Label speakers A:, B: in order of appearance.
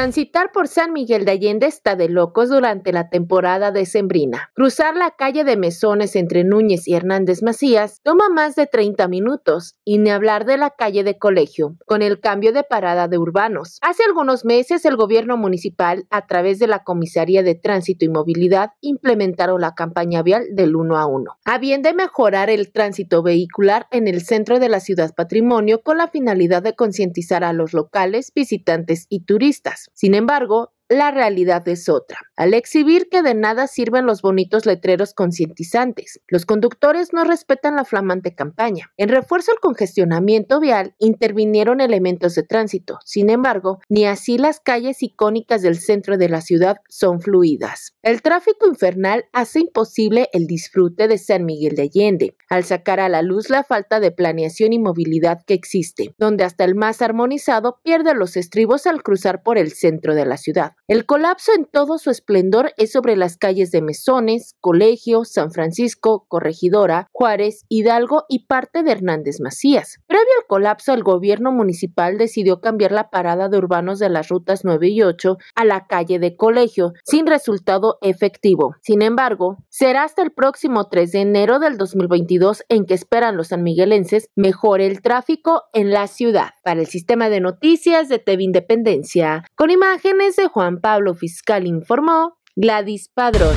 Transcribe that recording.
A: Transitar por San Miguel de Allende está de locos durante la temporada decembrina. Cruzar la calle de Mesones entre Núñez y Hernández Macías toma más de 30 minutos, y ni hablar de la calle de Colegio, con el cambio de parada de urbanos. Hace algunos meses el gobierno municipal, a través de la Comisaría de Tránsito y Movilidad, implementaron la campaña vial del 1 a 1, a bien de mejorar el tránsito vehicular en el centro de la ciudad patrimonio con la finalidad de concientizar a los locales, visitantes y turistas. Sin embargo, la realidad es otra, al exhibir que de nada sirven los bonitos letreros concientizantes. Los conductores no respetan la flamante campaña. En refuerzo al congestionamiento vial intervinieron elementos de tránsito. Sin embargo, ni así las calles icónicas del centro de la ciudad son fluidas. El tráfico infernal hace imposible el disfrute de San Miguel de Allende, al sacar a la luz la falta de planeación y movilidad que existe, donde hasta el más armonizado pierde los estribos al cruzar por el centro de la ciudad. El colapso en todo su esplendor es sobre las calles de Mesones, Colegio, San Francisco, Corregidora, Juárez, Hidalgo y parte de Hernández Macías. Previo al colapso, el gobierno municipal decidió cambiar la parada de urbanos de las rutas 9 y 8 a la calle de Colegio, sin resultado efectivo. Sin embargo, será hasta el próximo 3 de enero del 2022 en que esperan los sanmiguelenses mejor el tráfico en la ciudad. Para el sistema de noticias de TV Independencia, con imágenes de Juan Pablo Fiscal informó Gladys Padrón.